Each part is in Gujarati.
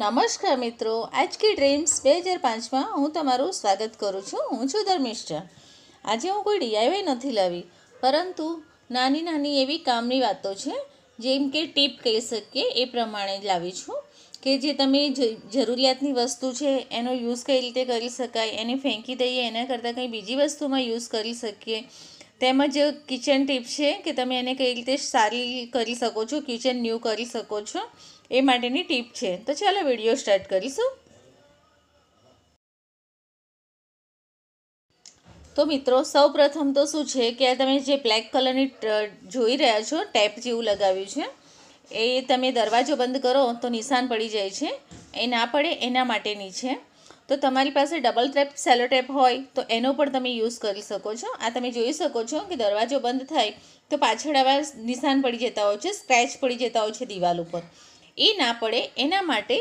નમસ્કાર મિત્રો આજકી ડ્રીમ્સ બે હજાર પાંચમાં હું તમારું સ્વાગત કરું છું હું છું ધર્મેશ આજે હું કોઈ ડીઆઈવાય નથી લાવી પરંતુ નાની નાની એવી કામની વાતો છે જેમ કે ટીપ કહી શકીએ એ પ્રમાણે લાવી છું કે જે તમે જરૂરિયાતની વસ્તુ છે એનો યુઝ કઈ રીતે કરી શકાય એને ફેંકી દઈએ એના કરતાં કંઈ બીજી વસ્તુમાં યુઝ કરી શકીએ તેમજ કિચન ટીપ છે કે તમે એને કઈ રીતે સારી કરી શકો છો કિચન ન્યૂ કરી શકો છો એ માટેની ટીપ છે તો ચાલો વિડીયો સ્ટાર્ટ કરીશું તો મિત્રો સૌપ્રથમ તો શું છે કે આ તમે જે બ્લેક કલરની જોઈ રહ્યા છો ટેપ જેવું લગાવ્યું છે એ તમે દરવાજો બંધ કરો તો નિશાન પડી જાય છે એ ના પડે એના માટેની છે તો તમારી પાસે ડબલ ટેપ સેલો ટેપ હોય તો એનો પણ તમે યુઝ કરી શકો છો આ તમે જોઈ શકો છો કે દરવાજો બંધ થાય તો પાછળ આવા નિશાન પડી જતા હોય છે સ્ક્રેચ પડી જતા હોય છે દિવાલ ઉપર એ ના પડે એના માટે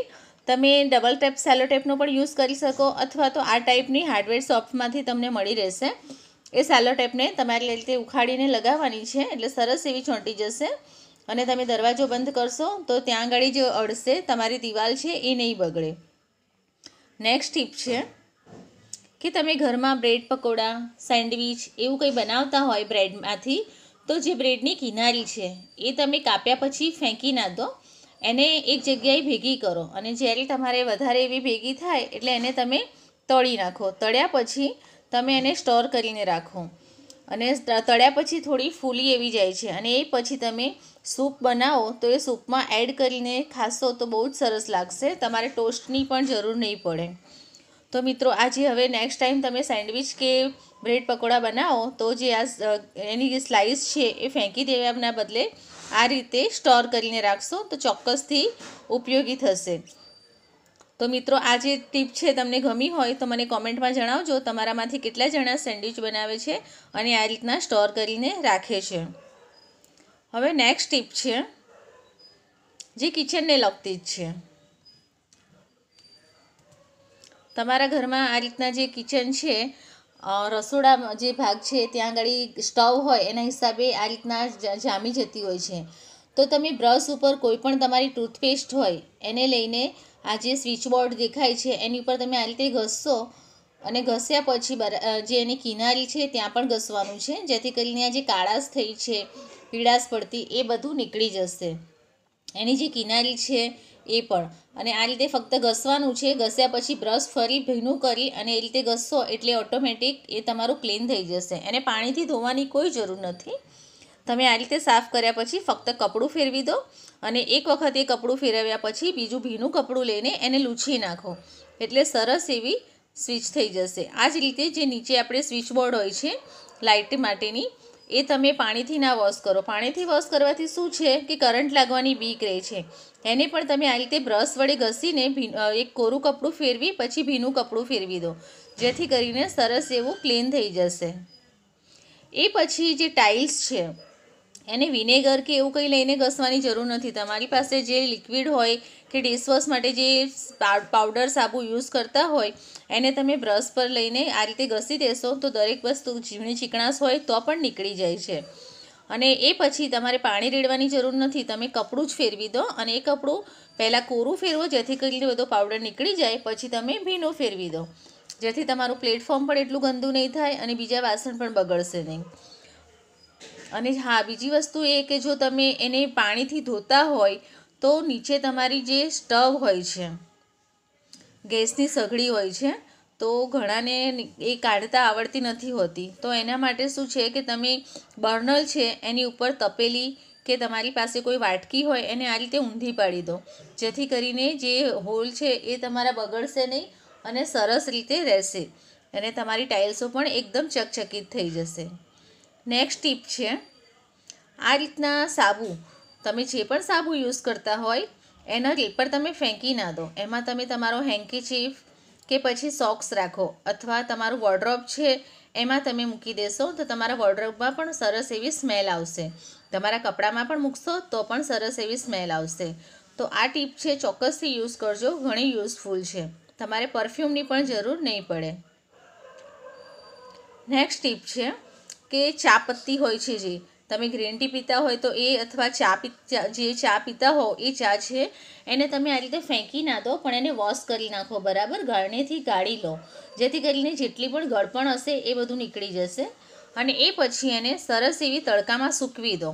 તમે ડબલ ટેપ સેલો ટેપનો પણ યુઝ કરી શકો અથવા તો આ ટાઈપની હાર્ડવેર શોપમાંથી તમને મળી રહેશે એ સેલો ટેપને તમારી રીતે ઉખાડીને લગાવવાની છે એટલે સરસ એવી ચોંટી જશે અને તમે દરવાજો બંધ કરશો તો ત્યાં આગળ જે અડશે તમારી દિવાલ છે એ નહીં બગડે નેક્સ્ટ ટીપ છે કે તમે ઘરમાં બ્રેડ પકોડા સેન્ડવિચ એવું કંઈ બનાવતા હોય બ્રેડમાંથી તો જે બ્રેડની કિનારી છે એ તમે કાપ્યા પછી ફેંકી ના દો એને એક જગ્યાએ ભેગી કરો અને જ્યારે તમારે વધારે એવી ભેગી થાય એટલે એને તમે તળી નાખો તળ્યા પછી તમે એને સ્ટોર કરીને રાખો અને તળ્યા પછી થોડી ફૂલી એવી જાય છે અને એ પછી તમે સૂપ બનાવો તો એ સૂપમાં એડ કરીને ખાશો તો બહુ જ સરસ લાગશે તમારે ટોસ્ટની પણ જરૂર નહીં પડે તો મિત્રો આજે હવે નેક્સ્ટ ટાઈમ તમે સેન્ડવિચ કે બ્રેડ પકોડા બનાવો તો જે આ એની જે સ્લાઇસ છે એ ફેંકી દેવાના બદલે આ રીતે સ્ટોર કરીને રાખશો તો ચોક્કસથી ઉપયોગી થશે તો મિત્રો આ જે ટીપ છે તમને ગમી હોય તો મને કોમેન્ટમાં જણાવજો તમારામાંથી કેટલા જણા સેન્ડવિચ બનાવે છે અને આ રીતના સ્ટોર કરીને રાખે છે હવે નેક્સ્ટ ટીપ છે જે કિચનને લગતી જ છે તમારા ઘરમાં આ રીતના જે કિચન છે રસોડા જે ભાગ છે ત્યાં આગળ સ્ટવ હોય એના હિસાબે આ રીતના જામી જતી હોય છે તો તમે બ્રશ ઉપર કોઈપણ તમારી ટૂથપેસ્ટ હોય એને લઈને આ જે સ્વિચ બોર્ડ દેખાય છે એની ઉપર તમે આ રીતે ઘસશો અને ઘસ્યા પછી જે એની કિનારી છે ત્યાં પણ ઘસવાનું છે જેથી કરીને આ જે કાળાશ થઈ છે પીળાશ પડતી એ બધું નીકળી જશે એની જે કિનારી છે એ પણ અને આ રીતે ફક્ત ઘસવાનું છે ઘસ્યા પછી બ્રશ ફરી ભીનું કરી અને એ રીતે ઘસશો એટલે ઓટોમેટિક એ તમારું ક્લીન થઈ જશે એને પાણીથી ધોવાની કોઈ જરૂર નથી તમે આ રીતે સાફ કર્યા પછી ફક્ત કપડું ફેરવી દો અને એક વખત એ કપડું ફેરવ્યા પછી બીજું ભીનું કપડું લઈને એને લૂછી નાખો એટલે સરસ એવી સ્વિચ થઈ જશે આ જ રીતે જે નીચે આપણે સ્વિચ બોર્ડ હોય છે લાઇટ માટેની એ તમે પાણીથી ના વોશ કરો પાણીથી વોશ કરવાથી શું છે કે કરંટ લાગવાની બીક રહે છે એને પણ તમે આ રીતે બ્રશ વડે ઘસીને એક કોરું કપડું ફેરવી પછી ભીનું કપડું ફેરવી દો જેથી કરીને સરસ એવું ક્લીન થઈ જશે એ પછી જે ટાઇલ્સ છે એને વિનેગર કે એવું કંઈ લઈને ઘસવાની જરૂર નથી તમારી પાસે જે લિક્વિડ હોય કે ડિશવોશ માટે જે પાવડર સાબુ યુઝ કરતા હોય એને તમે બ્રશ પર લઈને આ રીતે ઘસી દેશો તો દરેક વસ્તુ ઝીણી ચીકણાશ હોય તો પણ નીકળી જાય છે અને એ પછી તમારે પાણી રેડવાની જરૂર નથી તમે કપડું જ ફેરવી દો અને એ કપડું પહેલાં કોરું ફેરવો જેથી કરીને બધો પાવડર નીકળી જાય પછી તમે ભીનું ફેરવી દો જેથી તમારું પ્લેટફોર્મ પણ એટલું ગંદુ નહીં થાય અને બીજા વાસણ પણ બગડશે નહીં અને હા બીજી વસ્તુ એ કે જો તમે એને પાણીથી ધોતા હોય તો નીચે તમારી જે સ્ટવ હોય છે ગેસની સઘળી હોય છે તો ઘણાને એ કાઢતા આવડતી નથી હોતી તો એના માટે શું છે કે તમે બર્નલ છે એની ઉપર તપેલી કે તમારી પાસે કોઈ વાટકી હોય એને આ રીતે ઊંધી પાડી દો જેથી કરીને જે હોલ છે એ તમારા બગડશે નહીં અને સરસ રીતે રહેશે અને તમારી ટાઇલ્સો પણ એકદમ ચકચકિત થઈ જશે નેક્સ્ટ ટીપ છે આ રીતના સાબુ તમે જે પણ સાબુ યુઝ કરતા હોય એના રીલ પર તમે ફેંકી ના દો એમાં તમે તમારો હેન્કીચીફ કે પછી સોક્સ રાખો અથવા તમારું વોર્ડ્રોપ છે એમાં તમે મૂકી દેશો તો તમારા વોર્ડ્રોપમાં પણ સરસ એવી સ્મેલ આવશે તમારા કપડામાં પણ મૂકશો તો પણ સરસ એવી સ્મેલ આવશે તો આ ટીપ છે ચોક્કસથી યુઝ કરજો ઘણી યુઝફુલ છે તમારે પરફ્યુમની પણ જરૂર નહીં પડે નેક્સ્ટ ટીપ છે કે ચા પત્તી હોય છે જે તમે ગ્રીન ટી પીતા હોય તો એ અથવા ચા પી જે ચા પીતા હો એ ચા છે એને તમે આ રીતે ફેંકી ના દો પણ એને વોશ કરી નાખો બરાબર ગળણીથી કાઢી લો જેથી કરીને જેટલી પણ ગળપણ હશે એ બધું નીકળી જશે અને એ પછી એને સરસ એવી તડકામાં સૂકવી દો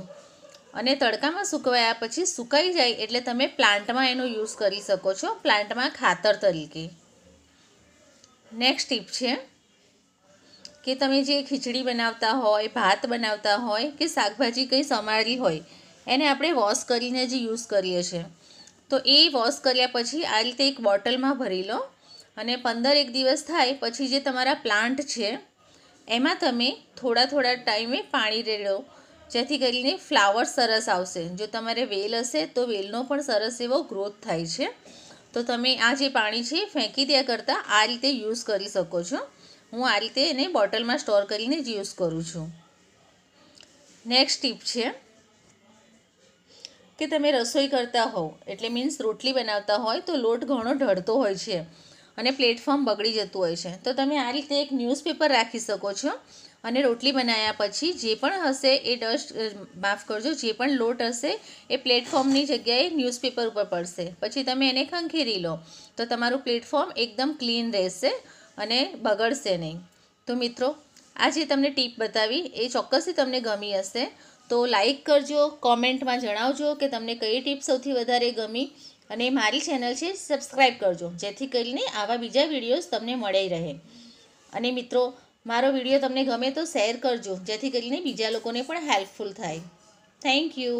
અને તડકામાં સૂકવાયા પછી સુકાઈ જાય એટલે તમે પ્લાન્ટમાં એનો યુઝ કરી શકો છો પ્લાન્ટમાં ખાતર તરીકે નેક્સ્ટ ટીપ છે કે તમે જે ખીચડી બનાવતા હોય ભાત બનાવતા હોય કે શાકભાજી કંઈ સમારી હોય એને આપણે વોશ કરીને જ યુઝ કરીએ છીએ તો એ વોશ કર્યા પછી આ રીતે એક બોટલમાં ભરી લો અને પંદર એક દિવસ થાય પછી જે તમારા પ્લાન્ટ છે એમાં તમે થોડા થોડા ટાઈમે પાણી રેડો જેથી કરીને ફ્લાવર સરસ આવશે જો તમારે વેલ હશે તો વેલનો પણ સરસ એવો ગ્રોથ થાય છે તો તમે આ જે પાણી છે ફેંકી દે કરતાં આ રીતે યુઝ કરી શકો છો હું આ રીતે એને બોટલમાં સ્ટોર કરીને જ યુઝ કરું છું નેક્સ્ટ ટીપ છે કે તમે રસોઈ કરતા હોવ એટલે મીન્સ રોટલી બનાવતા હોય તો લોટ ઘણો ઢળતો હોય છે અને પ્લેટફોર્મ બગડી જતું હોય છે તો તમે આ રીતે એક ન્યૂઝપેપર રાખી શકો છો અને રોટલી બનાવ્યા પછી જે પણ હશે એ ડસ્ટ માફ કરજો જે પણ લોટ હશે એ પ્લેટફોર્મની જગ્યાએ ન્યૂઝપેપર ઉપર પડશે પછી તમે એને ખંખેરી લો તો તમારું પ્લેટફોર્મ એકદમ ક્લીન રહેશે અને બગડશે નહીં તો મિત્રો આ જે તમને ટીપ બતાવી એ ચોક્કસથી તમને ગમી હશે તો લાઈક કરજો કોમેન્ટમાં જણાવજો કે તમને કઈ ટીપ સૌથી વધારે ગમી અને મારી ચેનલ છે સબસ્ક્રાઈબ કરજો જેથી કરીને આવા બીજા વિડીયોઝ તમને મળી રહે અને મિત્રો મારો વિડીયો તમને ગમે તો શેર કરજો જેથી કરીને બીજા લોકોને પણ હેલ્પફુલ થાય થેન્ક યુ